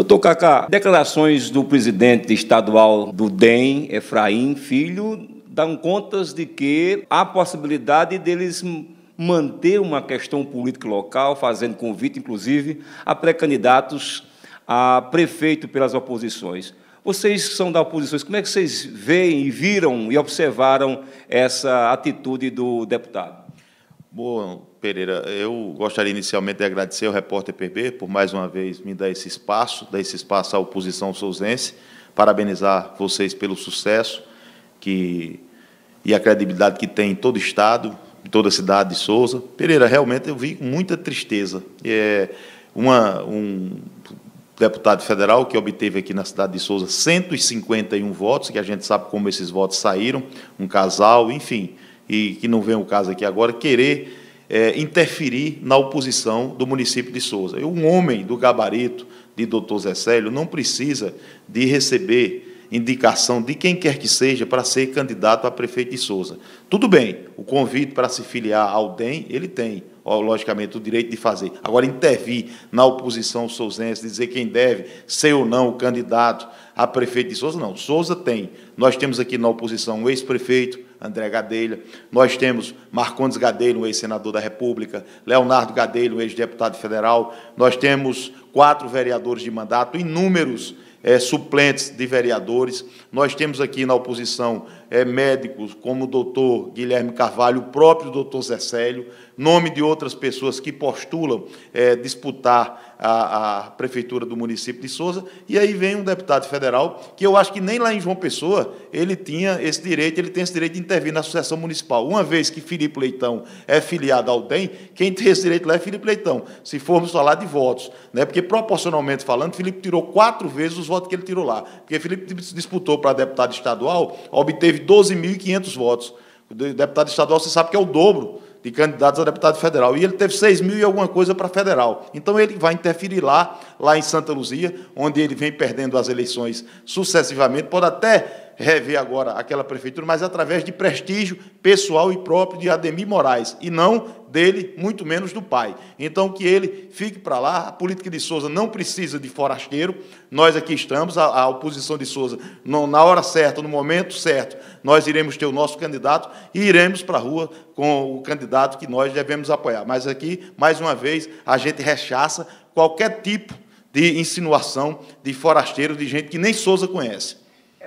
Doutor Cacá, declarações do presidente estadual do DEM, Efraim Filho, dão contas de que há possibilidade deles manter uma questão política local, fazendo convite, inclusive, a pré-candidatos a prefeito pelas oposições. Vocês que são da oposição, como é que vocês veem, viram e observaram essa atitude do deputado? Bom, Pereira. Eu gostaria inicialmente de agradecer ao repórter PB por mais uma vez me dar esse espaço, dar esse espaço à oposição sousense, parabenizar vocês pelo sucesso que, e a credibilidade que tem em todo o Estado, em toda a cidade de Souza. Pereira, realmente eu vi muita tristeza. É, uma, um deputado federal que obteve aqui na cidade de Souza 151 votos, que a gente sabe como esses votos saíram, um casal, enfim e que não vem o caso aqui agora, querer é, interferir na oposição do município de Souza. Um homem do gabarito de doutor Zé Célio não precisa de receber indicação de quem quer que seja para ser candidato a prefeito de Souza. Tudo bem, o convite para se filiar ao DEM, ele tem, logicamente, o direito de fazer. Agora, intervir na oposição souzense, dizer quem deve ser ou não o candidato a prefeito de Souza, não. Souza tem. Nós temos aqui na oposição o ex-prefeito, André Gadelha, nós temos Marcondes Gadelha, um ex-senador da República, Leonardo Gadelha, um ex-deputado federal, nós temos quatro vereadores de mandato, inúmeros é, suplentes de vereadores. Nós temos aqui na oposição é, médicos como o doutor Guilherme Carvalho, o próprio doutor Célio, nome de outras pessoas que postulam é, disputar a, a, prefeitura do município de Souza, e aí vem um deputado federal, que eu acho que nem lá em João Pessoa ele tinha esse direito, ele tem esse direito de intervir na sucessão municipal. Uma vez que Felipe Leitão é filiado ao DEM, quem tem esse direito lá é Felipe Leitão, se formos falar de votos, né? porque proporcionalmente falando, Felipe tirou quatro vezes os votos que ele tirou lá, porque Felipe disputou para deputado estadual, obteve 12.500 votos. O deputado estadual, você sabe que é o dobro de candidatos a deputado federal. E ele teve 6 mil e alguma coisa para federal. Então ele vai interferir lá, lá em Santa Luzia, onde ele vem perdendo as eleições sucessivamente, pode até rever agora aquela prefeitura, mas através de prestígio pessoal e próprio de Ademir Moraes, e não dele, muito menos do pai. Então, que ele fique para lá, a política de Souza não precisa de forasteiro, nós aqui estamos, a, a oposição de Souza, na hora certa, no momento certo, nós iremos ter o nosso candidato e iremos para a rua com o candidato que nós devemos apoiar. Mas aqui, mais uma vez, a gente rechaça qualquer tipo de insinuação de forasteiro, de gente que nem Souza conhece.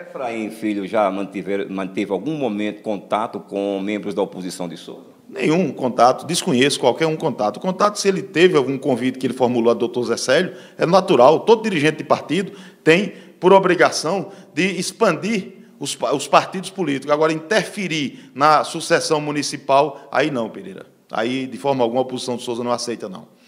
Efraim Filho já mantiver, manteve algum momento contato com membros da oposição de Souza? Nenhum contato, desconheço qualquer um contato. O contato, se ele teve algum convite que ele formulou a doutor Zé Célio, é natural. Todo dirigente de partido tem por obrigação de expandir os, os partidos políticos. Agora, interferir na sucessão municipal, aí não, Pereira. Aí, de forma alguma, a oposição de Souza não aceita, não.